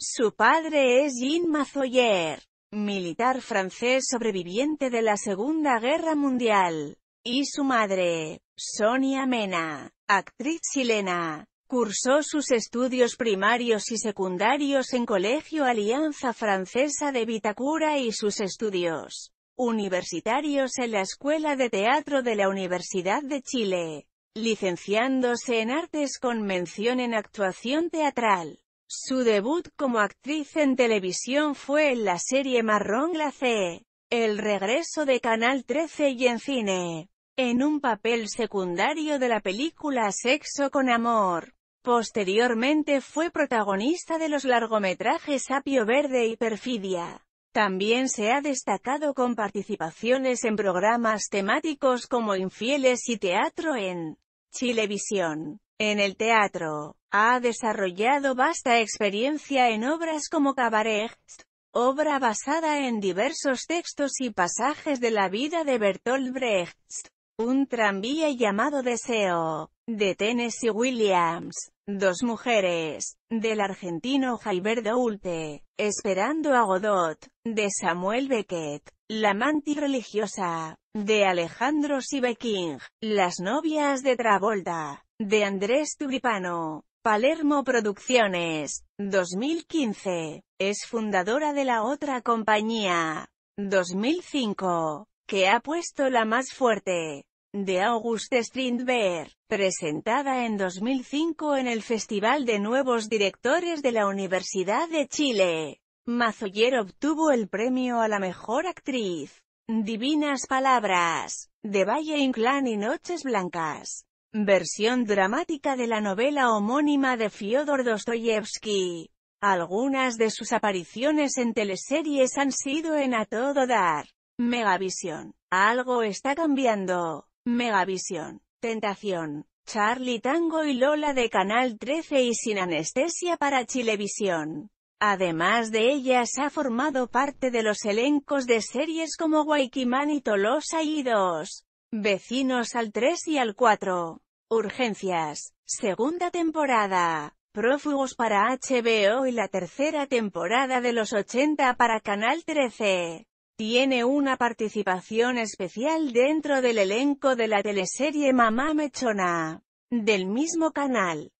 Su padre es Jean Mazoyer, militar francés sobreviviente de la Segunda Guerra Mundial, y su madre, Sonia Mena, actriz chilena. Cursó sus estudios primarios y secundarios en Colegio Alianza Francesa de Vitacura y sus estudios universitarios en la Escuela de Teatro de la Universidad de Chile, licenciándose en artes con mención en actuación teatral. Su debut como actriz en televisión fue en la serie Marrón Glacé, El regreso de Canal 13 y en cine, en un papel secundario de la película Sexo con Amor. Posteriormente fue protagonista de los largometrajes Apio Verde y Perfidia. También se ha destacado con participaciones en programas temáticos como Infieles y Teatro en Chilevisión. En el teatro, ha desarrollado vasta experiencia en obras como Cabaret, obra basada en diversos textos y pasajes de la vida de Bertolt Brecht, un tranvía llamado Deseo, de Tennessee Williams, Dos mujeres, del argentino Jalberto Ulte, Esperando a Godot, de Samuel Beckett, La manti religiosa, de Alejandro Sibeking, Las novias de Travolta, de Andrés Turipano. Palermo Producciones, 2015. Es fundadora de la otra compañía, 2005, que ha puesto la más fuerte, de Auguste Strindberg, presentada en 2005 en el Festival de Nuevos Directores de la Universidad de Chile. Mazoyer obtuvo el premio a la mejor actriz. Divinas Palabras, de Valle Inclán y Noches Blancas. Versión dramática de la novela homónima de Fyodor Dostoyevsky. Algunas de sus apariciones en teleseries han sido en A Todo Dar, Megavisión, Algo Está Cambiando, Megavisión, Tentación, Charlie Tango y Lola de Canal 13 y Sin Anestesia para Chilevisión. Además de ellas ha formado parte de los elencos de series como Waikiman y Tolosa y 2. Vecinos al 3 y al 4. Urgencias. Segunda temporada. Prófugos para HBO y la tercera temporada de los 80 para Canal 13. Tiene una participación especial dentro del elenco de la teleserie Mamá Mechona, del mismo canal.